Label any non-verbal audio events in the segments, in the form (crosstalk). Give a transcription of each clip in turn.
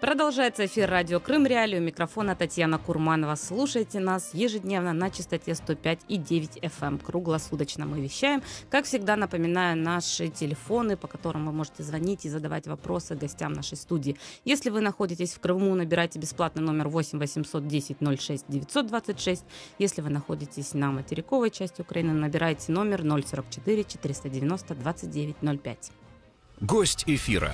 Продолжается эфир радио Крым Реалии. У микрофона Татьяна Курманова. Слушайте нас ежедневно на частоте 105 и 9 FM. Эм. Круглосуточно мы вещаем. Как всегда, напоминаю наши телефоны, по которым вы можете звонить и задавать вопросы гостям нашей студии. Если вы находитесь в Крыму, набирайте бесплатный номер 8 800 10 06 926. Если вы находитесь на материковой части Украины, набирайте номер 044 490 29 05. Гость эфира.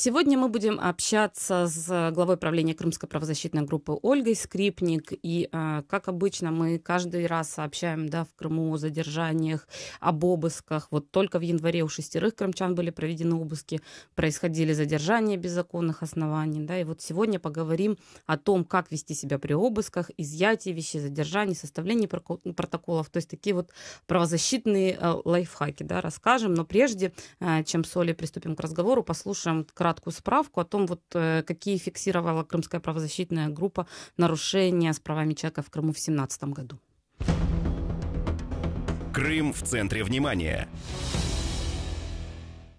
Сегодня мы будем общаться с э, главой правления Крымской правозащитной группы Ольгой Скрипник. И, э, как обычно, мы каждый раз сообщаем да, в Крыму о задержаниях, об обысках. Вот только в январе у шестерых крымчан были проведены обыски, происходили задержания без законных оснований. Да, и вот сегодня поговорим о том, как вести себя при обысках, изъятии вещей, задержании, составлении протоколов. То есть такие вот правозащитные э, лайфхаки да, расскажем. Но прежде, чем с Олей приступим к разговору, послушаем кратко краткую справку о том, вот, э, какие фиксировала Крымская правозащитная группа нарушения с правами человека в Крыму в 2017 году. Крым в центре внимания.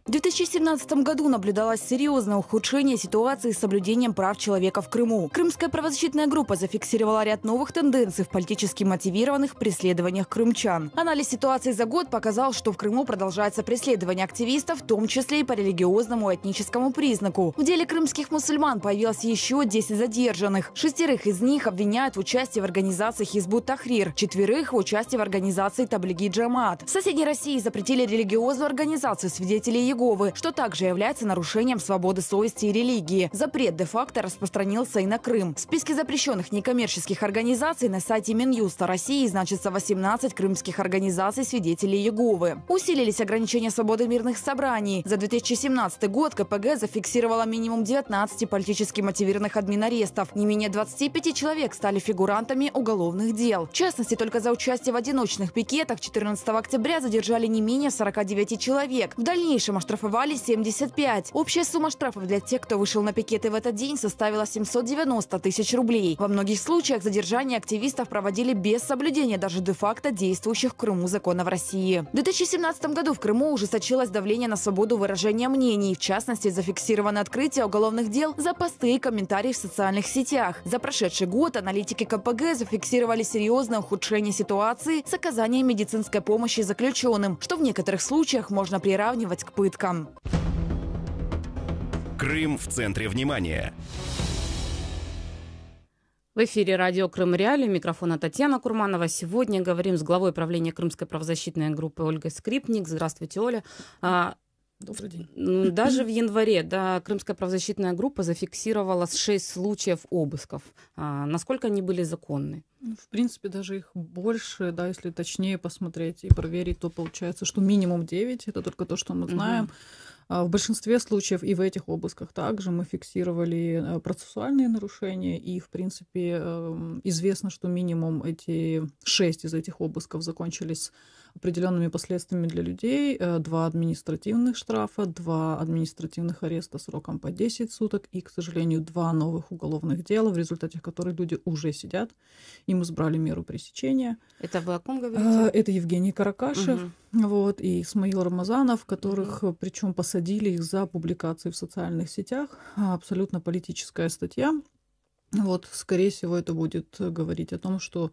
В 2017 году наблюдалось серьезное ухудшение ситуации с соблюдением прав человека в Крыму. Крымская правозащитная группа зафиксировала ряд новых тенденций в политически мотивированных преследованиях крымчан. Анализ ситуации за год показал, что в Крыму продолжается преследование активистов, в том числе и по религиозному и этническому признаку. В деле крымских мусульман появилось еще 10 задержанных. Шестерых из них обвиняют в участии в организации Хизбут Тахрир, четверых в участии в организации Таблиги Джамат. В соседней России запретили религиозную организацию свидетелей Иеговы, что также является нарушением свободы совести и религии. Запрет де-факто распространился и на Крым. В списке запрещенных некоммерческих организаций на сайте Минюста России значится 18 крымских организаций свидетелей Иеговы. Усилились ограничения свободы мирных собраний. За 2017 год КПГ зафиксировала минимум 19 политически мотивированных админарестов. Не менее 25 человек стали фигурантами уголовных дел. В частности, только за участие в одиночных пикетах 14 октября задержали не менее 49 человек. В дальнейшем оштрафовали 75. Общая сумма штрафов для тех, кто вышел на пикеты в этот день, составила 790 тысяч рублей. Во многих случаях задержание активистов проводили без соблюдения даже де-факто действующих в Крыму законов России. В 2017 году в Крыму уже сочилось давление на свободу выражения мнений. В частности, зафиксировано открытие уголовных дел за посты и комментарии в социальных сетях. За прошедший год аналитики КПГ зафиксировали серьезное ухудшение ситуации с оказанием медицинской помощи заключенным, что в некоторых случаях можно приравнивать к пыткам. Хмельницком. Крым в центре внимания. В эфире радио «Крым Реали». Микрофона Татьяна Курманова. Сегодня говорим с главой правления Крымской правозащитной группы Ольгой Скрипник. Здравствуйте, Оля. А, Добрый день. Даже в январе да, Крымская правозащитная группа зафиксировала 6 случаев обысков. А насколько они были законны? Ну, в принципе, даже их больше, да, если точнее посмотреть и проверить, то получается, что минимум 9, это только то, что мы знаем. Угу. В большинстве случаев и в этих обысках также мы фиксировали э, процессуальные нарушения, и, в принципе, эм, известно, что минимум эти шесть из этих обысков закончились определенными последствиями для людей, э, два административных штрафа, два административных ареста сроком по 10 суток и, к сожалению, два новых уголовных дела, в результате которых люди уже сидят. Им избрали меру пресечения. Это вы о ком э, говорите? Это Евгений Каракашев. Угу вот, и Исмаил Рамазанов, которых mm причем посадили их за публикации в социальных сетях, а, абсолютно политическая статья. Вот, скорее всего, это будет э, говорить о том, что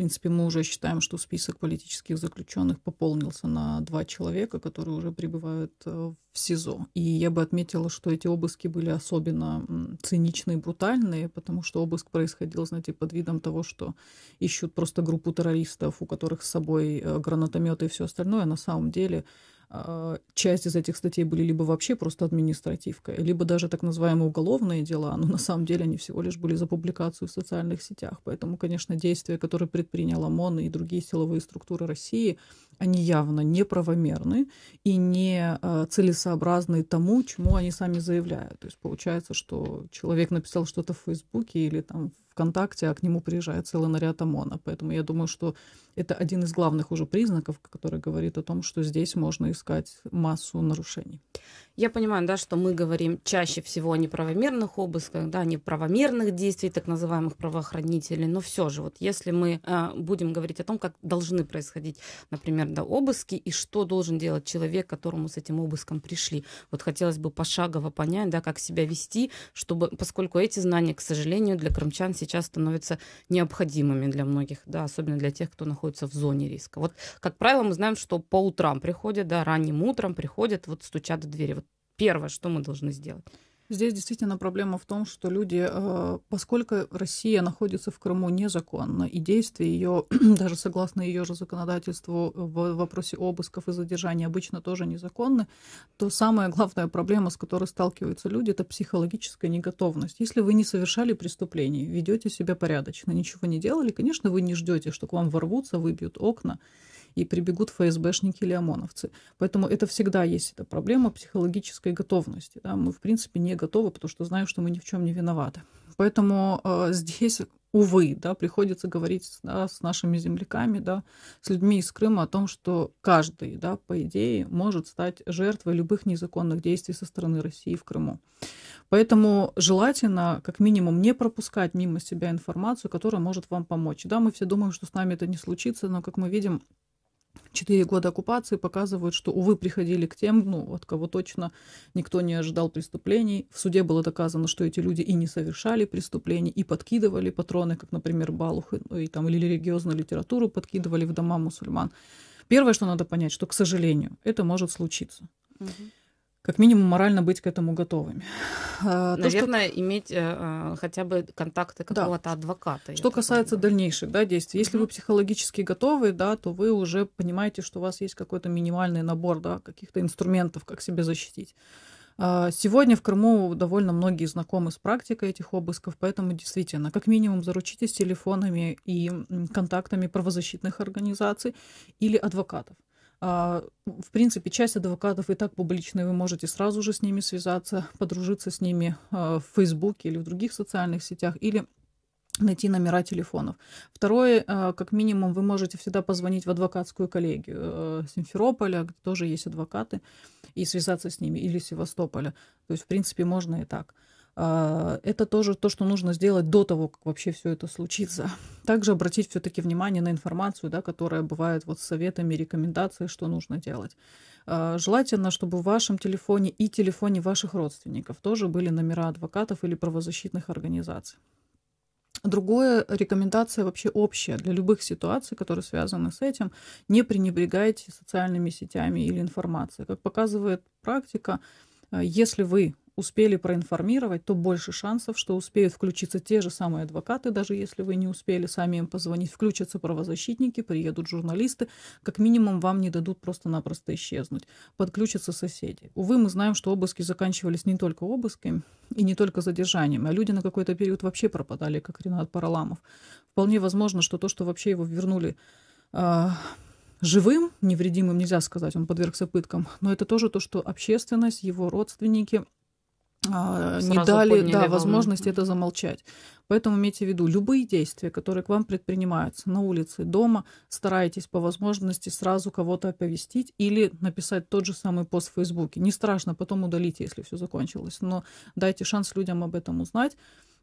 принципе, мы уже считаем, что список политических заключенных пополнился на два человека, которые уже прибывают э, в СИЗО. И я бы отметила, что эти обыски были особенно циничные и брутальные, потому что обыск происходил, знаете, под видом того, что ищут просто группу террористов, у которых с собой э, гранатометы и все остальное. А на самом деле а, часть из этих статей были либо вообще просто административкой, либо даже так называемые уголовные дела, но на самом деле они всего лишь были за публикацию в социальных сетях. Поэтому, конечно, действия, которые предприняла ОМОН и другие силовые структуры России, они явно неправомерны и не а, целесообразны тому, чему они сами заявляют. То есть получается, что человек написал что-то в Фейсбуке или там в ВКонтакте, а к нему приезжает целый наряд ОМОНа. Поэтому я думаю, что это один из главных уже признаков, который говорит о том, что здесь можно искать массу нарушений. Я понимаю, да, что мы говорим чаще всего о неправомерных обысках, да, неправомерных действий так называемых правоохранителей, но все же, вот если мы э, будем говорить о том, как должны происходить, например, когда обыски, и что должен делать человек, которому с этим обыском пришли. Вот хотелось бы пошагово понять, да, как себя вести, чтобы, поскольку эти знания, к сожалению, для крымчан сейчас становятся необходимыми для многих, да, особенно для тех, кто находится в зоне риска. Вот, как правило, мы знаем, что по утрам приходят, да, ранним утром приходят, вот стучат в двери. Вот первое, что мы должны сделать. Здесь действительно проблема в том, что люди, э, поскольку Россия находится в Крыму незаконно, и действия ее, (clears throat) даже согласно ее же законодательству в вопросе обысков и задержаний, обычно тоже незаконны, то самая главная проблема, с которой сталкиваются люди, это психологическая неготовность. Если вы не совершали преступлений, ведете себя порядочно, ничего не делали, конечно, вы не ждете, что к вам ворвутся, выбьют окна, и прибегут ФСБшники или ОМОНовцы. Поэтому это всегда есть эта проблема психологической готовности. Да? Мы, в принципе, не готовы, потому что знаем, что мы ни в чем не виноваты. Поэтому э, здесь увы, да, приходится говорить да, с нашими земляками, да, с людьми из Крыма о том, что каждый, да, по идее, может стать жертвой любых незаконных действий со стороны России в Крыму. Поэтому желательно, как минимум, не пропускать мимо себя информацию, которая может вам помочь. Да, мы все думаем, что с нами это не случится, но, как мы видим, четыре года оккупации показывают, что, увы, приходили к тем, ну, от кого точно никто не ожидал преступлений. В суде было доказано, что эти люди и не совершали преступлений, и подкидывали патроны, как, например, балухи, ну и, там, или религиозную литературу подкидывали в дома мусульман. Первое, что надо понять, что, к сожалению, это может случиться. Угу как минимум морально быть к этому готовыми. (sighs) А, Наверное, что... иметь э, а, хотя бы контакты какого-то да. адвоката. Что касается понимаю. дальнейших да, действий, если mm-hmm. вы психологически готовы, да, то вы уже понимаете, что у вас есть какой-то минимальный набор да, каких-то инструментов, как себя защитить. А, сегодня в Крыму довольно многие знакомы с практикой этих обысков, поэтому действительно, как минимум, заручитесь телефонами и контактами правозащитных организаций или адвокатов. А, в принципе, часть адвокатов и так публичные, вы можете сразу же с ними связаться, подружиться с ними а, в Фейсбуке или в других социальных сетях, или найти номера телефонов. Второе, а, как минимум, вы можете всегда позвонить в адвокатскую коллегию э, Симферополя, где тоже есть адвокаты, и связаться с ними, или Севастополя. То есть, в принципе, можно и так. А, это тоже то, что нужно сделать до того, как вообще все это случится. (laughs) Также обратить все-таки внимание на информацию, да, которая бывает вот с советами, рекомендациями, что нужно делать. А, желательно, чтобы в вашем телефоне и телефоне ваших родственников тоже были номера адвокатов или правозащитных организаций. Другая рекомендация вообще общая для любых ситуаций, которые связаны с этим. Не пренебрегайте социальными сетями или информацией. Как показывает практика, а, если вы успели проинформировать, то больше шансов, что успеют включиться те же самые адвокаты, даже если вы не успели сами им позвонить. Включатся правозащитники, приедут журналисты. Как минимум вам не дадут просто-напросто исчезнуть. Подключатся соседи. Увы, мы знаем, что обыски заканчивались не только обысками и не только задержанием, а люди на какой-то период вообще пропадали, как Ренат Параламов. Вполне возможно, что то, что вообще его вернули а, живым, невредимым нельзя сказать, он подвергся пыткам, но это тоже то, что общественность, его родственники а, сразу не дали да, возможность это замолчать. Поэтому имейте в виду, любые действия, которые к вам предпринимаются на улице, дома, старайтесь по возможности сразу кого-то оповестить или написать тот же самый пост в Фейсбуке. Не страшно, потом удалите, если все закончилось, но дайте шанс людям об этом узнать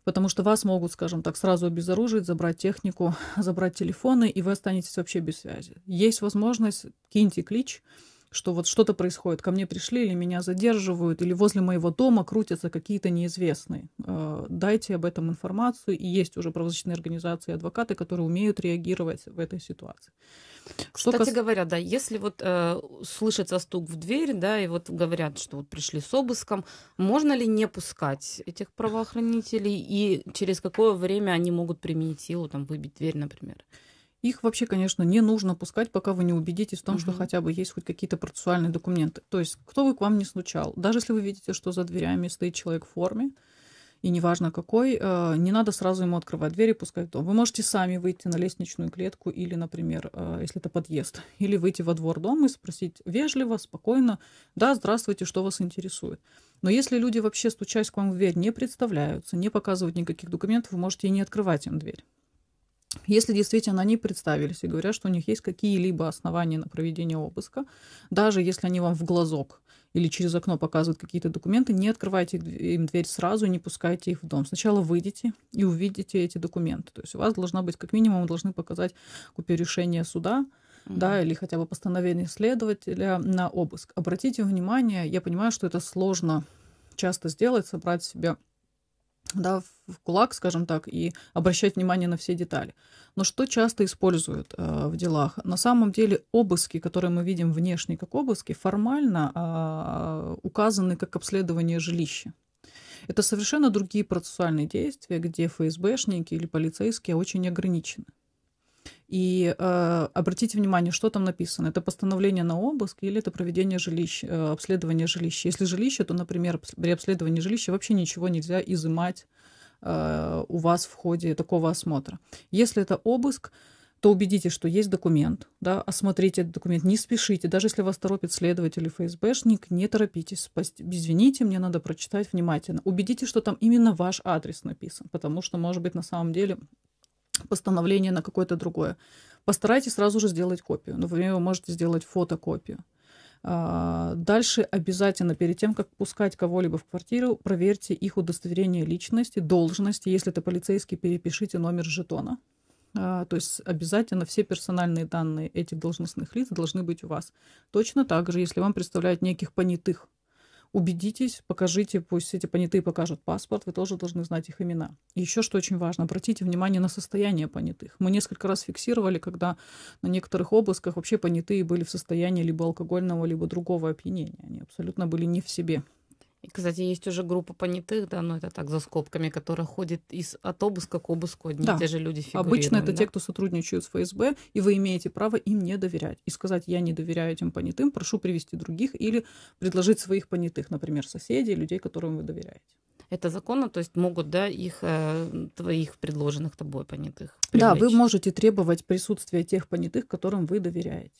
потому что вас могут, скажем так, сразу обезоружить, забрать технику, (laughs) забрать телефоны, и вы останетесь вообще без связи. Есть возможность, киньте клич, что вот что-то происходит, ко мне пришли или меня задерживают, или возле моего дома крутятся какие-то неизвестные. Э, дайте об этом информацию, и есть уже правозащитные организации и адвокаты, которые умеют реагировать в этой ситуации. Что Кстати кас... говоря, да, если вот э, слышится стук в дверь, да, и вот говорят, что вот пришли с обыском, можно ли не пускать этих правоохранителей, и через какое время они могут применить силу, там, выбить дверь, например? Их вообще, конечно, не нужно пускать, пока вы не убедитесь в том, угу. что хотя бы есть хоть какие-то процессуальные документы. То есть, кто бы к вам не случал, даже если вы видите, что за дверями стоит человек в форме, и неважно какой, э, не надо сразу ему открывать дверь и пускать дом. Вы можете сами выйти на лестничную клетку или, например, э, если это подъезд, (laughs) или выйти во двор дома и спросить вежливо, спокойно, да, здравствуйте, что вас интересует. Но если люди вообще, стучась к вам в дверь, не представляются, не показывают никаких документов, вы можете и не открывать им дверь. Если действительно они представились и говорят, что у них есть какие-либо основания на проведение обыска, даже если они вам в глазок или через окно показывают какие-то документы, не открывайте им дверь сразу, не пускайте их в дом. Сначала выйдите и увидите эти документы. То есть у вас должна быть, как минимум, вы должны показать копию решения суда, да, или хотя бы постановление следователя на обыск. Обратите внимание, я понимаю, что это сложно часто сделать, собрать себе да, в кулак, скажем так, и обращать внимание на все детали. Но что часто используют э, в делах? На самом деле обыски, которые мы видим внешне как обыски, формально э, указаны как обследование жилища. Это совершенно другие процессуальные действия, где ФСБшники или полицейские очень ограничены. И э, обратите внимание, что там написано. Это постановление на обыск или это проведение жилища, э, обследование жилища. Если жилище, то, например, при обследовании жилища вообще ничего нельзя изымать э, у вас в ходе такого осмотра. Если это обыск, то убедитесь, что есть документ, да, осмотрите этот документ, не спешите, даже если вас торопит следователь или ФСБшник, не торопитесь, извините, мне надо прочитать внимательно. Убедитесь, что там именно ваш адрес написан, потому что, может быть, на самом деле постановление на какое-то другое. Постарайтесь сразу же сделать копию. Например, вы можете сделать фотокопию. А, дальше обязательно перед тем, как пускать кого-либо в квартиру, проверьте их удостоверение личности, должности. Если это полицейский, перепишите номер жетона. А, то есть обязательно все персональные данные этих должностных лиц должны быть у вас. Точно так же, если вам представляют неких понятых, убедитесь, покажите, пусть эти понятые покажут паспорт, вы тоже должны знать их имена. еще что очень важно, обратите внимание на состояние понятых. Мы несколько раз фиксировали, когда на некоторых обысках вообще понятые были в состоянии либо алкогольного, либо другого опьянения. Они абсолютно были не в себе. И, кстати, есть уже группа понятых, да, но это так за скобками, которая ходит из от обыска к обыску одни да. и те же люди фигурируют. Обычно это да? те, кто сотрудничают с ФСБ, и вы имеете право им не доверять и сказать, я не доверяю этим понятым, прошу привести других или предложить своих понятых, например, соседей, людей, которым вы доверяете это законно, то есть могут, да, их э, твоих предложенных тобой понятых. Привлечь. Да, вы можете требовать присутствия тех понятых, которым вы доверяете.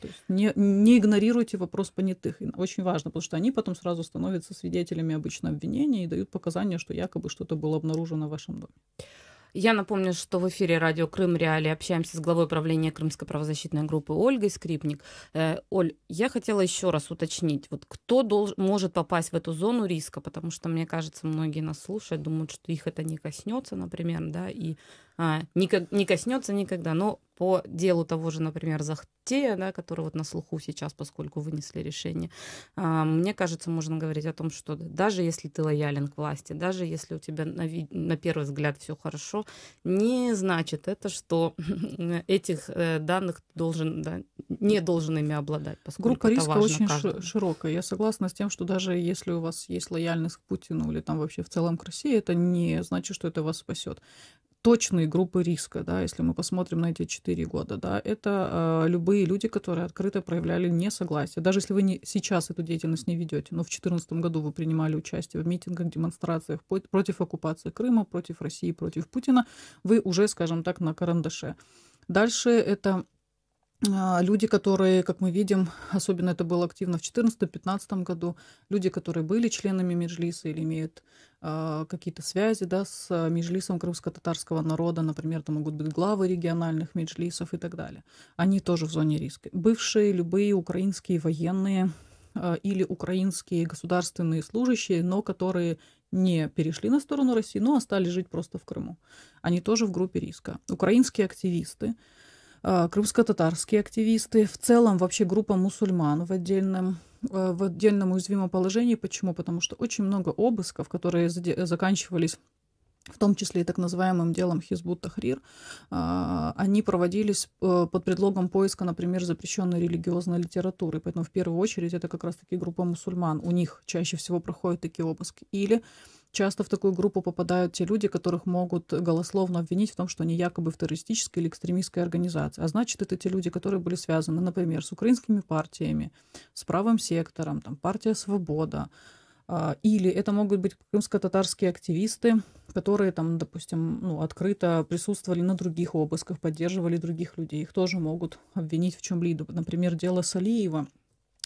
То есть не, не игнорируйте вопрос понятых. Очень важно, потому что они потом сразу становятся свидетелями обычно обвинения и дают показания, что якобы что-то было обнаружено в вашем доме. Я напомню, что в эфире радио Крым Реали общаемся с главой правления Крымской правозащитной группы Ольгой Скрипник. Э, Оль, я хотела еще раз уточнить, вот кто долж, может попасть в эту зону риска, потому что, мне кажется, многие нас слушают, думают, что их это не коснется, например, да, и а, не, не коснется никогда. Но по делу того же, например, Захтея, да, который вот на слуху сейчас, поскольку вынесли решение, а, мне кажется, можно говорить о том, что даже если ты лоялен к власти, даже если у тебя на, на первый взгляд все хорошо, не значит это, что (laughs) этих э, данных должен, да, не должен ими обладать. Группа риска очень каждому. широкая. Я согласна с тем, что даже если у вас есть лояльность к Путину или там вообще в целом к России, это не значит, что это вас спасет точные группы риска, да, если мы посмотрим на эти 4 года, да, это э, любые люди, которые открыто проявляли несогласие. Даже если вы не, сейчас эту деятельность не ведете, но в 2014 году вы принимали участие в митингах, демонстрациях против оккупации Крыма, против России, против Путина, вы уже, скажем так, на карандаше. Дальше это а, люди, которые, как мы видим, особенно это было активно в 2014-2015 году, люди, которые были членами межлиса или имеют а, какие-то связи да, с межлисом крымско-татарского народа, например, это могут быть главы региональных межлисов и так далее, они тоже в зоне риска. Бывшие любые украинские военные а, или украинские государственные служащие, но которые не перешли на сторону России, но остались жить просто в Крыму. Они тоже в группе риска. Украинские активисты, Э, крымско-татарские активисты, в целом вообще группа мусульман в отдельном э, в отдельном уязвимом положении. Почему? Потому что очень много обысков, которые заканчивались в том числе и так называемым делом Хизбут Тахрир, а, они проводились э, под предлогом поиска, например, запрещенной религиозной литературы. Поэтому в первую очередь это как раз-таки группа мусульман. У них чаще всего проходят такие обыски. Или часто в такую группу попадают те люди, которых могут голословно обвинить в том, что они якобы в террористической или экстремистской организации. А значит, это те люди, которые были связаны, например, с украинскими партиями, с правым сектором, там, партия «Свобода», а, или это могут быть крымско-татарские активисты, которые там, допустим, ну, открыто присутствовали на других обысках, поддерживали других людей. Их тоже могут обвинить в чем-либо. Например, дело Салиева.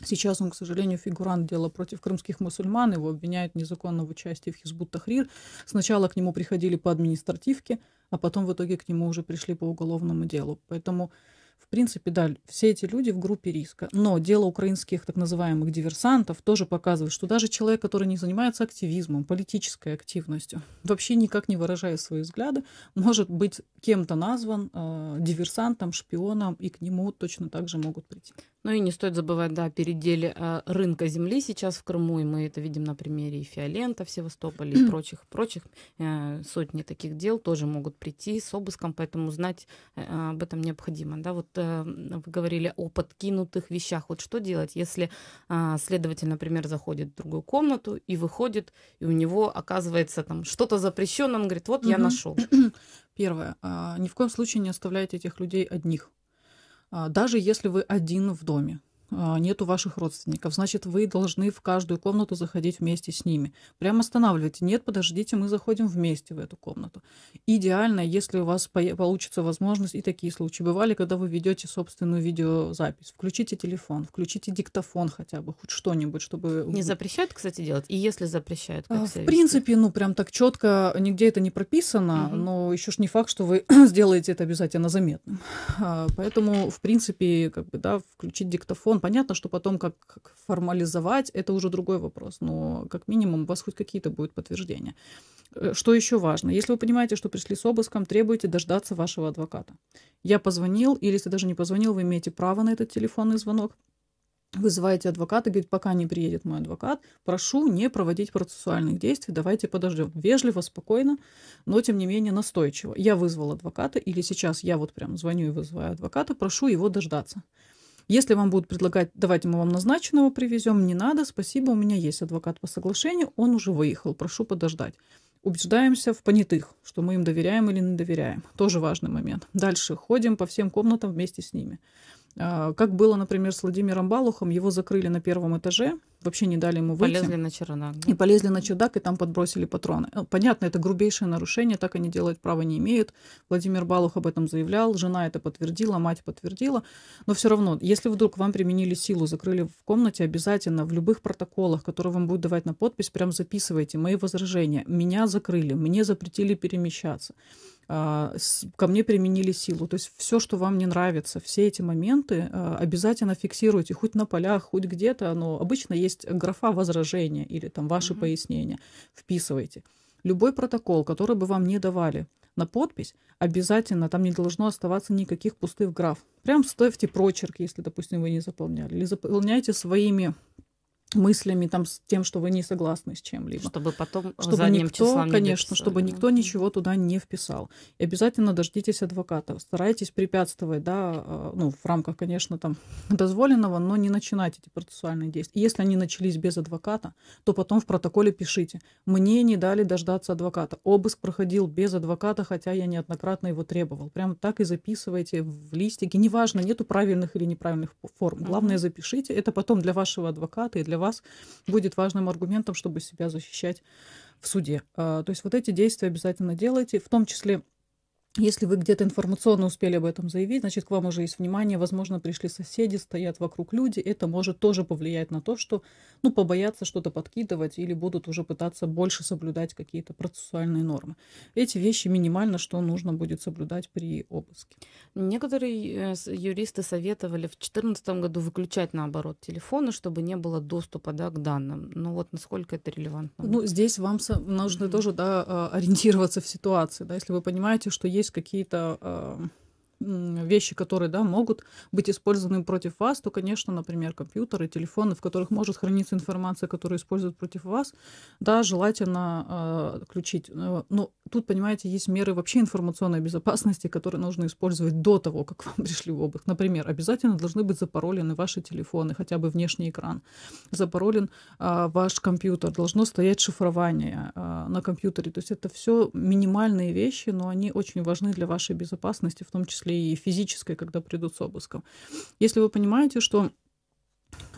Сейчас он, к сожалению, фигурант дела против крымских мусульман. Его обвиняют в незаконном участии в Хизбут Тахрир. Сначала к нему приходили по административке, а потом в итоге к нему уже пришли по уголовному делу. Поэтому в принципе, да, все эти люди в группе риска. Но дело украинских так называемых диверсантов тоже показывает, что даже человек, который не занимается активизмом, политической активностью, (laughs) вообще никак не выражая свои взгляды, может быть кем-то назван э, диверсантом, шпионом, и к нему точно так же могут прийти. Ну и не стоит забывать, да, о переделе э, рынка земли сейчас в Крыму, и мы это видим на примере и Фиолента в Севастополе, и прочих, прочих. Э, сотни таких дел тоже могут прийти с обыском, поэтому знать э, об этом необходимо. Да, вот вы говорили о подкинутых вещах. Вот что делать, если а, следователь, например, заходит в другую комнату и выходит, и у него оказывается там что-то запрещенное, он говорит, вот я нашел. (clears throat) Первое. А, ни в коем случае не оставляйте этих людей одних. А, даже если вы один в доме. А, нету ваших родственников. Значит, вы должны в каждую комнату заходить вместе с ними. Прям останавливайте. Нет, подождите, мы заходим вместе в эту комнату. Идеально, если у вас получится возможность, и такие случаи бывали, когда вы ведете собственную видеозапись. Включите телефон, включите диктофон хотя бы, хоть что-нибудь, чтобы... Не запрещают, кстати, делать? И если запрещают, как а, В принципе, ну, прям так четко, нигде это не прописано, угу. но еще ж не факт, что вы (clears throat) сделаете это обязательно заметным. А, поэтому, в принципе, как бы, да, включить диктофон, понятно, что потом как, как формализовать, это уже другой вопрос, но как минимум у вас хоть какие-то будут подтверждения. Э, что еще важно? Если вы понимаете, что пришли с обыском, требуйте дождаться вашего адвоката. Я позвонил, или если даже не позвонил, вы имеете право на этот телефонный звонок. Вызываете адвоката, говорит, пока не приедет мой адвокат, прошу не проводить процессуальных действий, давайте подождем. Вежливо, спокойно, но тем не менее настойчиво. Я вызвал адвоката, или сейчас я вот прям звоню и вызываю адвоката, прошу его дождаться. Если вам будут предлагать, давайте мы вам назначенного привезем, не надо, спасибо, у меня есть адвокат по соглашению, он уже выехал, прошу подождать. Убеждаемся в понятых, что мы им доверяем или не доверяем. Тоже важный момент. Дальше ходим по всем комнатам вместе с ними. А, как было, например, с Владимиром Балухом, его закрыли на первом этаже, вообще не дали ему выйти. Полезли на чердак. Да? И полезли на чердак, и там подбросили патроны. Ну, понятно, это грубейшее нарушение, так они делать права не имеют. Владимир Балух об этом заявлял, жена это подтвердила, мать подтвердила. Но все равно, если вдруг вам применили силу, закрыли в комнате, обязательно в любых протоколах, которые вам будут давать на подпись, прям записывайте мои возражения. Меня закрыли, мне запретили перемещаться. А, ко мне применили силу. То есть все, что вам не нравится, все эти моменты а, обязательно фиксируйте, хоть на полях, хоть где-то, но обычно есть графа возражения или там ваши mm-hmm. пояснения, вписывайте. Любой протокол, который бы вам не давали на подпись, обязательно там не должно оставаться никаких пустых граф. Прям ставьте прочерк, если, допустим, вы не заполняли, или заполняйте своими мыслями, там, с тем, что вы не согласны с чем-либо. Чтобы потом чтобы никто, конечно, писали, чтобы да. никто ничего туда не вписал. И обязательно дождитесь адвоката. Старайтесь препятствовать, да, а, ну, в рамках, конечно, там, (laughs) дозволенного, но не начинайте эти процессуальные действия. И если они начались без адвоката, то потом в протоколе пишите. Мне не дали дождаться адвоката. Обыск проходил без адвоката, хотя я неоднократно его требовал. Прям так и записывайте в листике. Неважно, нету правильных или неправильных форм. Главное, запишите. Это потом для вашего адвоката и для вас будет важным аргументом, чтобы себя защищать в суде. А, то есть вот эти действия обязательно делайте, в том числе если вы где-то информационно успели об этом заявить, значит, к вам уже есть внимание, возможно, пришли соседи, стоят вокруг люди. Это может тоже повлиять на то, что, ну, побоятся что-то подкидывать или будут уже пытаться больше соблюдать какие-то процессуальные нормы. Эти вещи минимально, что нужно будет соблюдать при обыске. Некоторые э, юристы советовали в 2014 году выключать, наоборот, телефоны, чтобы не было доступа, да, к данным. Ну, вот насколько это релевантно? Ну, здесь вам нужно mm-hmm. тоже, да, а, ориентироваться в ситуации, да, если вы понимаете, что есть есть какие-то а, вещи, которые да, могут быть использованы против вас, то, конечно, например, компьютеры, телефоны, в которых может храниться информация, которую используют против вас, да, желательно а, э, отключить. Ну, но тут, понимаете, есть меры вообще информационной безопасности, которые нужно использовать до того, как (laughs) вам пришли в обыск. Например, обязательно должны быть запаролены ваши телефоны, хотя бы внешний экран. Запаролен э, ваш компьютер, должно стоять шифрование э, на компьютере. То есть это все минимальные вещи, но они очень важны для вашей безопасности, в том числе числе и физической, когда придут с обыском. Если вы понимаете, что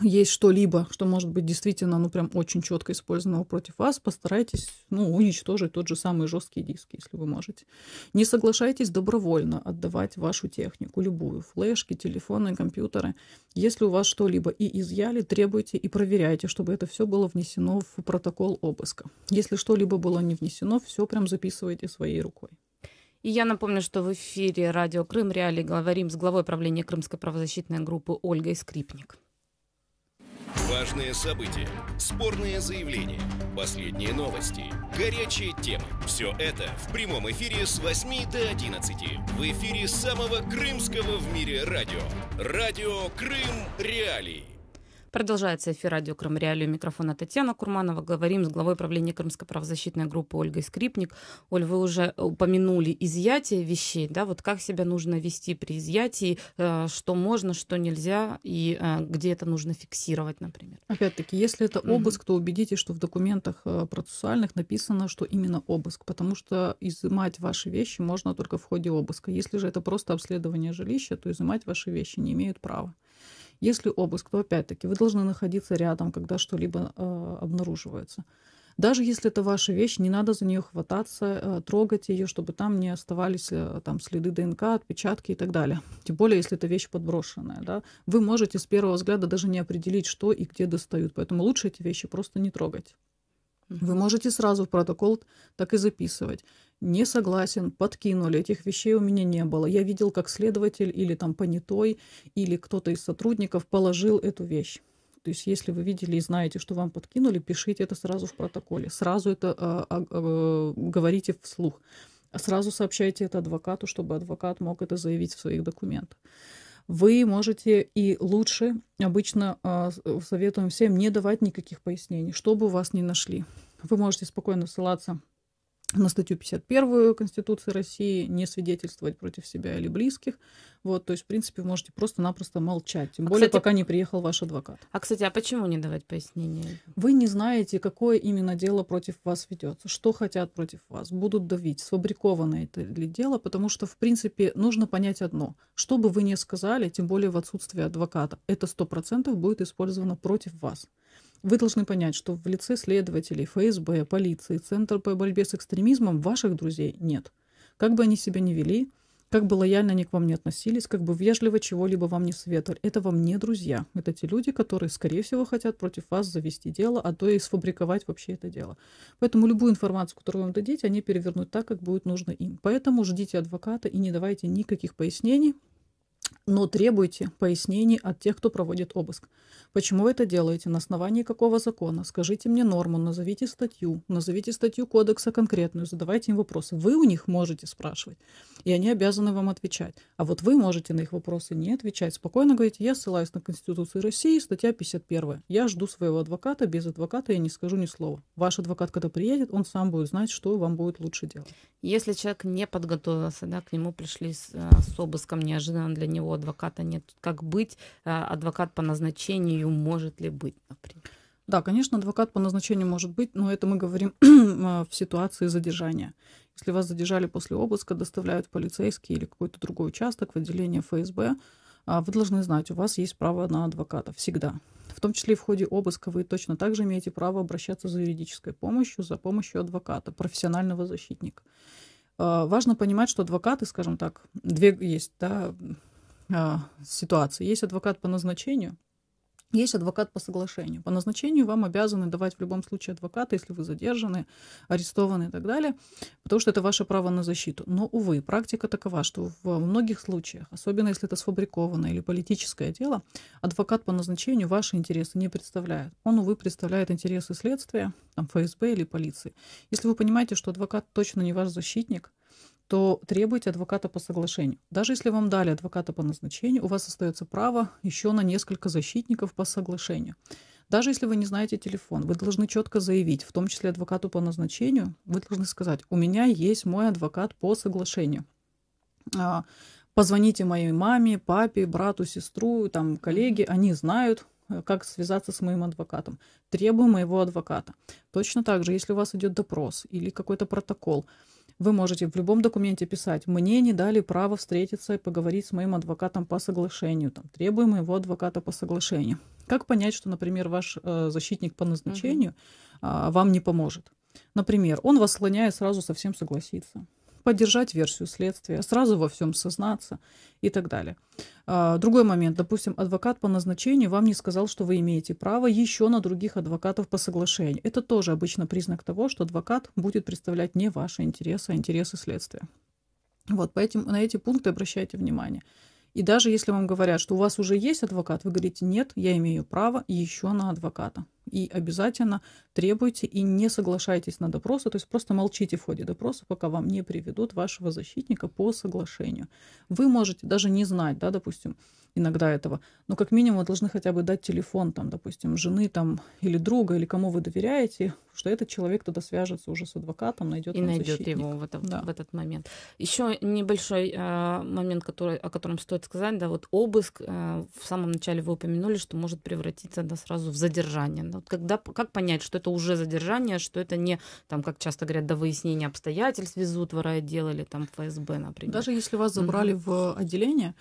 есть что-либо, что может быть действительно, ну, прям очень четко использовано против вас, постарайтесь, ну, уничтожить тот же самый жесткий диск, если вы можете. Не соглашайтесь добровольно отдавать вашу технику, любую, флешки, телефоны, компьютеры. Если у вас что-либо и изъяли, требуйте и проверяйте, чтобы это все было внесено в протокол обыска. Если что-либо было не внесено, все прям записывайте своей рукой. И я напомню, что в эфире радио «Крым. Реалии» говорим с главой правления Крымской правозащитной группы Ольгой Скрипник. Важные события, спорные заявления, последние новости, горячие темы. Все это в прямом эфире с 8 до 11. В эфире самого крымского в мире радио. Радио «Крым. Реалии». Продолжается эфир радио Крым Реалию. Микрофона Татьяна Курманова. Говорим с главой правления Крымской правозащитной группы Ольгой Скрипник. Оль, вы уже упомянули изъятие вещей, да, вот как себя нужно вести при изъятии, э, что можно, что нельзя и э, где это нужно фиксировать, например. Опять-таки, если это обыск, то убедитесь, что в документах э, процессуальных написано, что именно обыск, потому что изымать ваши вещи можно только в ходе обыска. Если же это просто обследование жилища, то изымать ваши вещи не имеют права. Если обыск, то опять-таки вы должны находиться рядом, когда что-либо э, обнаруживается. Даже если это ваша вещь, не надо за нее хвататься, э, трогать ее, чтобы там не оставались э, там, следы ДНК, отпечатки и так далее. Тем более, если это вещь подброшенная. Да? Вы можете с первого взгляда даже не определить, что и где достают. Поэтому лучше эти вещи просто не трогать. Вы можете сразу в протокол так и записывать не согласен, подкинули. Этих вещей у меня не было. Я видел, как следователь или там понятой, или кто-то из сотрудников положил эту вещь. То есть, если вы видели и знаете, что вам подкинули, пишите это сразу в протоколе. Сразу это а, а, а, говорите вслух. Сразу сообщайте это адвокату, чтобы адвокат мог это заявить в своих документах вы можете и лучше, обычно э, советуем всем не давать никаких пояснений, чтобы вас не нашли. Вы можете спокойно ссылаться на статью 51 Конституции России не свидетельствовать против себя или близких. Вот, то есть, в принципе, вы можете просто-напросто молчать. Тем а, более, кстати, пока не приехал ваш адвокат. А, кстати, а почему не давать пояснения? Вы не знаете, какое именно дело против вас ведется, что хотят против вас, будут давить, сфабриковано это ли дело, потому что, в принципе, нужно понять одно. Что бы вы ни сказали, тем более в отсутствии адвоката, это 100% будет использовано против вас. Вы должны понять, что в лице следователей, ФСБ, полиции, Центра по борьбе с экстремизмом ваших друзей нет. Как бы они себя ни вели, как бы лояльно они к вам не относились, как бы вежливо чего-либо вам не советовали, это вам не друзья. Это те люди, которые, скорее всего, хотят против вас завести дело, а то и сфабриковать вообще это дело. Поэтому любую информацию, которую вам дадите, они перевернут так, как будет нужно им. Поэтому ждите адвоката и не давайте никаких пояснений, но требуйте пояснений от тех, кто проводит обыск. Почему вы это делаете? На основании какого закона? Скажите мне норму, назовите статью, назовите статью кодекса конкретную, задавайте им вопросы. Вы у них можете спрашивать, и они обязаны вам отвечать. А вот вы можете на их вопросы не отвечать. Спокойно говорите, я ссылаюсь на Конституцию России, статья 51. Я жду своего адвоката, без адвоката я не скажу ни слова. Ваш адвокат, когда приедет, он сам будет знать, что вам будет лучше делать. Если человек не подготовился, да, к нему пришли с, э, с обыском неожиданно для него адвоката нет, как быть, э, адвокат по назначению говорю, может ли быть, например. Да, конечно, адвокат по назначению может быть, но это мы говорим (clears throat) э, в ситуации задержания. Если вас задержали после обыска, доставляют в полицейский или какой-то другой участок в отделение ФСБ, а вы должны знать, у вас есть право на адвоката всегда. В том числе в ходе обыска вы точно также имеете право обращаться за юридической помощью, за помощью адвоката, профессионального защитника. Э, важно понимать, что адвокаты, скажем так, две есть да, э, ситуации. Есть адвокат по назначению, есть адвокат по соглашению. По назначению вам обязаны давать в любом случае адвоката, если вы задержаны, арестованы и так далее, потому что это ваше право на защиту. Но, увы, практика такова, что в многих случаях, особенно если это сфабрикованное или политическое дело, адвокат по назначению ваши интересы не представляет. Он, увы, представляет интересы следствия, там, ФСБ или полиции. Если вы понимаете, что адвокат точно не ваш защитник, то требуйте адвоката по соглашению. Даже если вам дали адвоката по назначению, у вас остается право еще на несколько защитников по соглашению. Даже если вы не знаете телефон, вы должны четко заявить, в том числе адвокату по назначению, вы должны сказать, у меня есть мой адвокат по соглашению. А, позвоните моей маме, папе, брату, сестру, там, коллеге, они знают, э, как связаться с моим адвокатом. Требую моего адвоката. Точно так же, если у вас идет допрос или какой-то протокол, вы можете в любом документе писать, мне не дали право встретиться и поговорить с моим адвокатом по соглашению, там, требуем его адвоката по соглашению. Как понять, что, например, ваш э, защитник по назначению угу. э, вам не поможет? Например, он вас слоняет сразу совсем согласиться поддержать версию следствия, сразу во всем сознаться и так далее. А, другой момент. Допустим, адвокат по назначению вам не сказал, что вы имеете право еще на других адвокатов по соглашению. Это тоже обычно признак того, что адвокат будет представлять не ваши интересы, а интересы следствия. Вот, по этим на эти пункты обращайте внимание. И даже если вам говорят, что у вас уже есть адвокат, вы говорите, нет, я имею право еще на адвоката. И обязательно требуйте и не соглашайтесь на допросы, то есть просто молчите в ходе допроса, пока вам не приведут вашего защитника по соглашению. Вы можете даже не знать, да, допустим, иногда этого, но как минимум должны хотя бы дать телефон, там, допустим, жены там, или друга, или кому вы доверяете, что этот человек тогда свяжется уже с адвокатом, найдет И найдет его в, это, да. в этот момент. Еще небольшой э, момент, который, о котором стоит сказать, да, вот обыск, э, в самом начале вы упомянули, что может превратиться да, сразу в задержание, да, вот когда, как понять, что это уже задержание, что это не, там, как часто говорят, до выяснения обстоятельств везут в райотдел или там ФСБ, например. Даже если вас забрали угу. в э, отделение,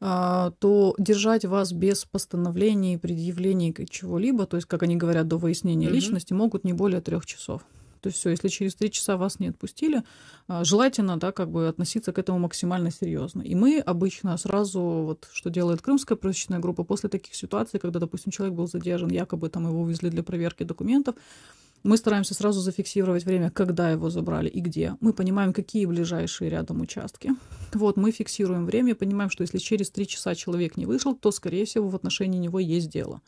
а, то держать вас без постановлений, предъявлений чего-либо, то есть, как они говорят, до выяснения угу. личности, могут не более трех часов. То есть все, если через три часа вас не отпустили, а, желательно, да, как бы относиться к этому максимально серьезно. И мы обычно сразу, вот что делает крымская просечная группа, после таких ситуаций, когда, допустим, человек был задержан, якобы там его увезли для проверки документов, мы стараемся сразу зафиксировать время, когда его забрали и где. Мы понимаем, какие ближайшие рядом участки. Вот, мы фиксируем время, понимаем, что если через три часа человек не вышел, то, скорее всего, в отношении него есть дело.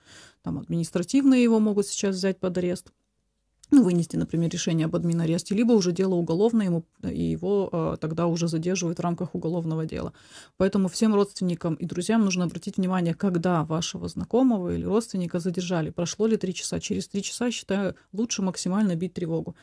Там административные его могут сейчас взять под арест. Ну, вынести, например, решение об админ аресте, либо уже дело уголовное, ему, э, и его э, тогда уже задерживают в рамках уголовного дела. Поэтому всем родственникам и друзьям нужно обратить внимание, когда вашего знакомого или родственника задержали, прошло ли три часа. Через три часа, считаю, лучше максимально бить тревогу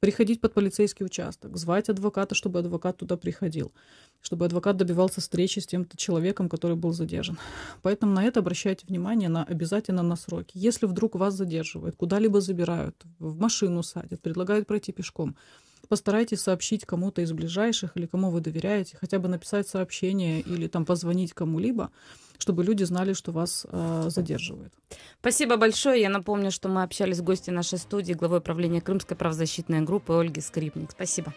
приходить под полицейский участок, звать адвоката, чтобы адвокат туда приходил, чтобы адвокат добивался встречи с тем-то человеком, который был задержан. Поэтому на это обращайте внимание на, обязательно на сроки. Если вдруг вас задерживают, куда-либо забирают, в машину садят, предлагают пройти пешком – Постарайтесь сообщить кому-то из ближайших или кому вы доверяете, хотя бы написать сообщение или там позвонить кому-либо, чтобы люди знали, что вас э, задерживают. Спасибо большое. Я напомню, что мы общались с гостем нашей студии, главой правления Крымской правозащитной группы Ольги Скрипник. Спасибо.